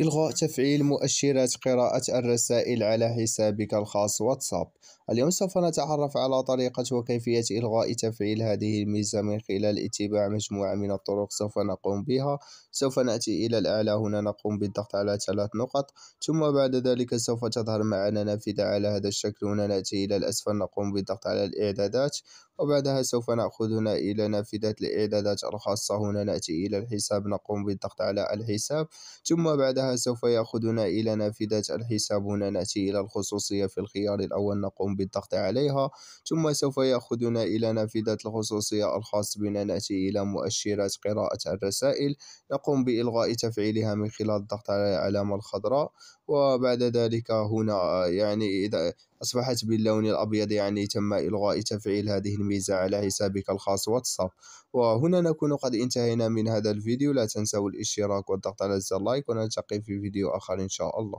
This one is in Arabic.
إلغاء تفعيل مؤشرات قراءة الرسائل على حسابك الخاص واتساب اليوم سوف نتعرف على طريقة وكيفية إلغاء تفعيل هذه الميزة من خلال اتباع مجموعة من الطرق سوف نقوم بها سوف نأتي إلى الأعلى هنا نقوم بالضغط على ثلاث نقط ثم بعد ذلك سوف تظهر معنا نافذة على هذا الشكل هنا نأتي إلى الأسفل نقوم بالضغط على الإعدادات وبعدها سوف نأخذنا إلى نافذة الإعدادات الخاصة هنا نأتي إلى الحساب نقوم بالضغط على الحساب ثم بعدها سوف يأخذنا إلى نافذة الحساب هنا نأتي إلى الخصوصية في الخيار الأول نقوم بالضغط عليها ثم سوف يأخذنا إلى نافذة الخصوصية الخاص بنا نأتي إلى مؤشرات قراءة الرسائل نقوم بإلغاء تفعيلها من خلال الضغط على العلامة الخضراء وبعد ذلك هنا يعني إذا أصبحت باللون الأبيض يعني تم إلغاء تفعيل هذه الميزة على حسابك الخاص واتساب وهنا نكون قد انتهينا من هذا الفيديو لا تنسوا الاشتراك والضغط على زر لايك ونلتقي في فيديو آخر إن شاء الله